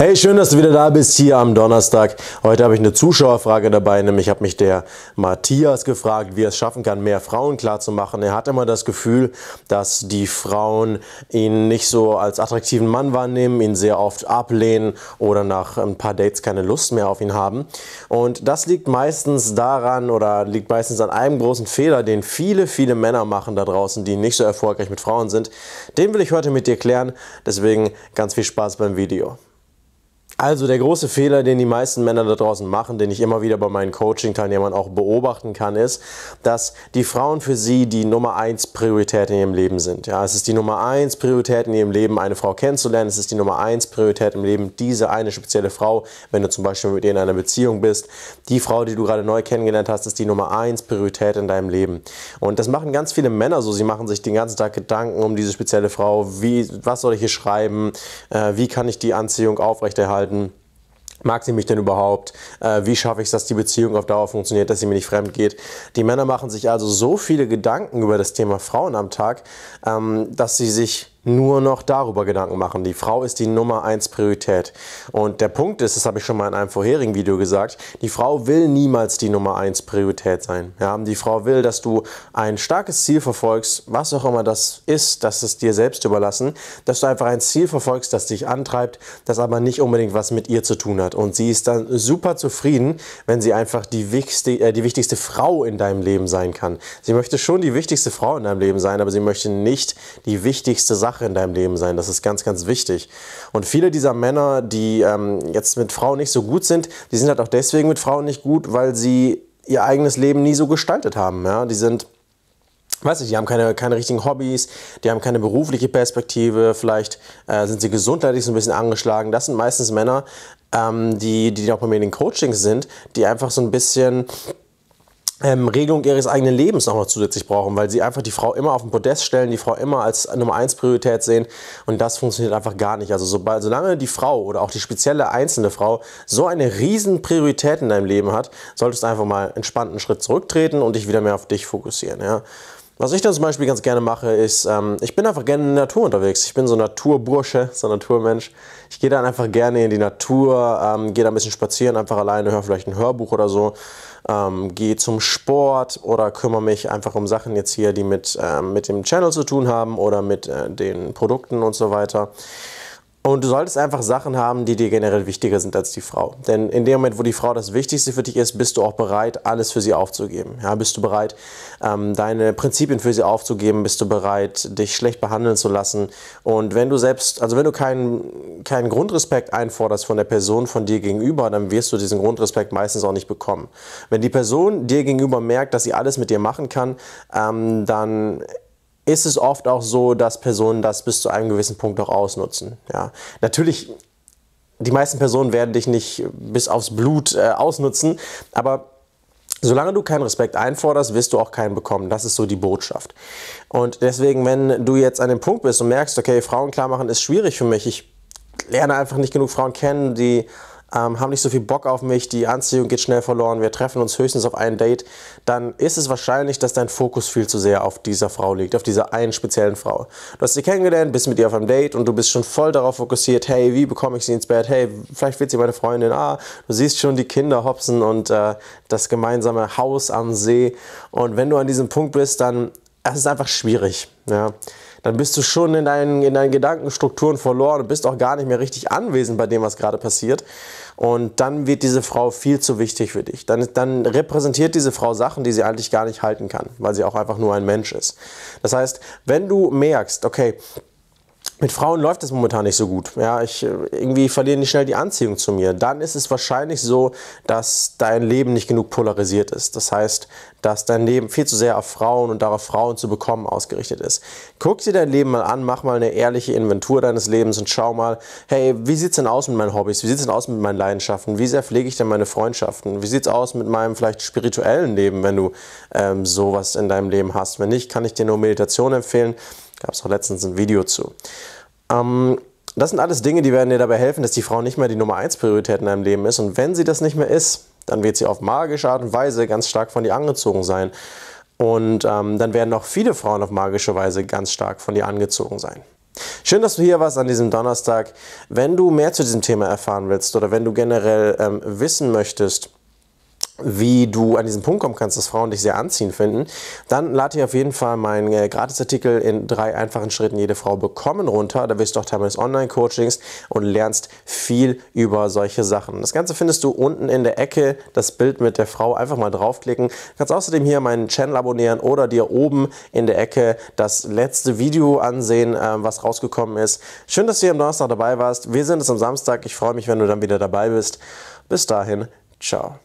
Hey, schön, dass du wieder da bist hier am Donnerstag. Heute habe ich eine Zuschauerfrage dabei, nämlich habe mich der Matthias gefragt, wie er es schaffen kann, mehr Frauen klarzumachen. Er hat immer das Gefühl, dass die Frauen ihn nicht so als attraktiven Mann wahrnehmen, ihn sehr oft ablehnen oder nach ein paar Dates keine Lust mehr auf ihn haben. Und das liegt meistens daran oder liegt meistens an einem großen Fehler, den viele, viele Männer machen da draußen, die nicht so erfolgreich mit Frauen sind. Den will ich heute mit dir klären. Deswegen ganz viel Spaß beim Video. Also der große Fehler, den die meisten Männer da draußen machen, den ich immer wieder bei meinen Coaching-Teilnehmern auch beobachten kann, ist, dass die Frauen für sie die Nummer eins Priorität in ihrem Leben sind. Ja, es ist die Nummer eins Priorität in ihrem Leben, eine Frau kennenzulernen. Es ist die Nummer eins Priorität im Leben, diese eine spezielle Frau, wenn du zum Beispiel mit ihr in einer Beziehung bist, die Frau, die du gerade neu kennengelernt hast, ist die Nummer eins Priorität in deinem Leben. Und das machen ganz viele Männer so. Sie machen sich den ganzen Tag Gedanken um diese spezielle Frau. Wie, was soll ich hier schreiben? Äh, wie kann ich die Anziehung aufrechterhalten? aushalten? Mag sie mich denn überhaupt? Äh, wie schaffe ich es, dass die Beziehung auf Dauer funktioniert, dass sie mir nicht fremd geht? Die Männer machen sich also so viele Gedanken über das Thema Frauen am Tag, ähm, dass sie sich nur noch darüber Gedanken machen. Die Frau ist die Nummer 1 Priorität. Und der Punkt ist, das habe ich schon mal in einem vorherigen Video gesagt, die Frau will niemals die Nummer 1 Priorität sein. Ja, die Frau will, dass du ein starkes Ziel verfolgst, was auch immer das ist, das ist dir selbst überlassen, dass du einfach ein Ziel verfolgst, das dich antreibt, das aber nicht unbedingt was mit ihr zu tun hat. Und sie ist dann super zufrieden, wenn sie einfach die wichtigste, äh, die wichtigste Frau in deinem Leben sein kann. Sie möchte schon die wichtigste Frau in deinem Leben sein, aber sie möchte nicht die wichtigste Sache Sache in deinem Leben sein. Das ist ganz, ganz wichtig. Und viele dieser Männer, die ähm, jetzt mit Frauen nicht so gut sind, die sind halt auch deswegen mit Frauen nicht gut, weil sie ihr eigenes Leben nie so gestaltet haben. Ja? Die sind weiß ich, die haben keine, keine richtigen Hobbys, die haben keine berufliche Perspektive, vielleicht äh, sind sie gesundheitlich so ein bisschen angeschlagen. Das sind meistens Männer, ähm, die, die auch bei mir in den Coachings sind, die einfach so ein bisschen ähm, Regelung ihres eigenen Lebens noch mal zusätzlich brauchen, weil sie einfach die Frau immer auf den Podest stellen, die Frau immer als Nummer 1 Priorität sehen und das funktioniert einfach gar nicht. Also sobald, solange die Frau oder auch die spezielle einzelne Frau so eine riesen Priorität in deinem Leben hat, solltest du einfach mal entspannt einen Schritt zurücktreten und dich wieder mehr auf dich fokussieren. Ja? Was ich dann zum Beispiel ganz gerne mache, ist, ähm, ich bin einfach gerne in der Natur unterwegs. Ich bin so ein Naturbursche, so ein Naturmensch. Ich gehe dann einfach gerne in die Natur, ähm, gehe da ein bisschen spazieren, einfach alleine, höre vielleicht ein Hörbuch oder so. Ähm, gehe zum Sport oder kümmere mich einfach um Sachen jetzt hier, die mit, ähm, mit dem Channel zu tun haben oder mit äh, den Produkten und so weiter. Und du solltest einfach Sachen haben, die dir generell wichtiger sind als die Frau. Denn in dem Moment, wo die Frau das Wichtigste für dich ist, bist du auch bereit, alles für sie aufzugeben. Ja, bist du bereit, ähm, deine Prinzipien für sie aufzugeben? Bist du bereit, dich schlecht behandeln zu lassen? Und wenn du selbst, also wenn du keinen, keinen Grundrespekt einforderst von der Person von dir gegenüber, dann wirst du diesen Grundrespekt meistens auch nicht bekommen. Wenn die Person dir gegenüber merkt, dass sie alles mit dir machen kann, ähm, dann ist es oft auch so, dass Personen das bis zu einem gewissen Punkt auch ausnutzen. Ja. Natürlich, die meisten Personen werden dich nicht bis aufs Blut äh, ausnutzen, aber Solange du keinen Respekt einforderst, wirst du auch keinen bekommen. Das ist so die Botschaft. Und deswegen, wenn du jetzt an dem Punkt bist und merkst, okay, Frauen klar machen ist schwierig für mich, ich lerne einfach nicht genug Frauen kennen, die ähm, haben nicht so viel Bock auf mich, die Anziehung geht schnell verloren, wir treffen uns höchstens auf ein Date, dann ist es wahrscheinlich, dass dein Fokus viel zu sehr auf dieser Frau liegt, auf dieser einen speziellen Frau. Du hast sie kennengelernt, bist mit ihr auf einem Date und du bist schon voll darauf fokussiert, hey, wie bekomme ich sie ins Bett, hey, vielleicht wird sie meine Freundin, ah, du siehst schon die Kinder hopsen und äh, das gemeinsame Haus am See. Und wenn du an diesem Punkt bist, dann das ist einfach schwierig. Ja. Dann bist du schon in deinen, in deinen Gedankenstrukturen verloren und bist auch gar nicht mehr richtig anwesend bei dem, was gerade passiert. Und dann wird diese Frau viel zu wichtig für dich. Dann, dann repräsentiert diese Frau Sachen, die sie eigentlich gar nicht halten kann, weil sie auch einfach nur ein Mensch ist. Das heißt, wenn du merkst, okay, mit Frauen läuft es momentan nicht so gut. Ja, ich äh, irgendwie verliere nicht schnell die Anziehung zu mir. Dann ist es wahrscheinlich so, dass dein Leben nicht genug polarisiert ist. Das heißt, dass dein Leben viel zu sehr auf Frauen und darauf Frauen zu bekommen ausgerichtet ist. Guck dir dein Leben mal an, mach mal eine ehrliche Inventur deines Lebens und schau mal, hey, wie sieht's denn aus mit meinen Hobbys? Wie sieht's denn aus mit meinen Leidenschaften? Wie sehr pflege ich denn meine Freundschaften? Wie sieht's aus mit meinem vielleicht spirituellen Leben, wenn du ähm, sowas in deinem Leben hast? Wenn nicht, kann ich dir nur Meditation empfehlen Gab es auch letztens ein Video zu. Ähm, das sind alles Dinge, die werden dir dabei helfen, dass die Frau nicht mehr die Nummer 1 Priorität in deinem Leben ist. Und wenn sie das nicht mehr ist, dann wird sie auf magische Art und Weise ganz stark von dir angezogen sein. Und ähm, dann werden auch viele Frauen auf magische Weise ganz stark von dir angezogen sein. Schön, dass du hier warst an diesem Donnerstag. Wenn du mehr zu diesem Thema erfahren willst oder wenn du generell ähm, wissen möchtest, wie du an diesen Punkt kommen kannst, dass Frauen dich sehr anziehend finden, dann lade dir auf jeden Fall meinen äh, Gratisartikel in drei einfachen Schritten jede Frau bekommen runter. Da wirst du auch Teil meines Online-Coachings und lernst viel über solche Sachen. Das Ganze findest du unten in der Ecke, das Bild mit der Frau. Einfach mal draufklicken. Du kannst außerdem hier meinen Channel abonnieren oder dir oben in der Ecke das letzte Video ansehen, äh, was rausgekommen ist. Schön, dass du hier am Donnerstag dabei warst. Wir sind es am Samstag. Ich freue mich, wenn du dann wieder dabei bist. Bis dahin, ciao.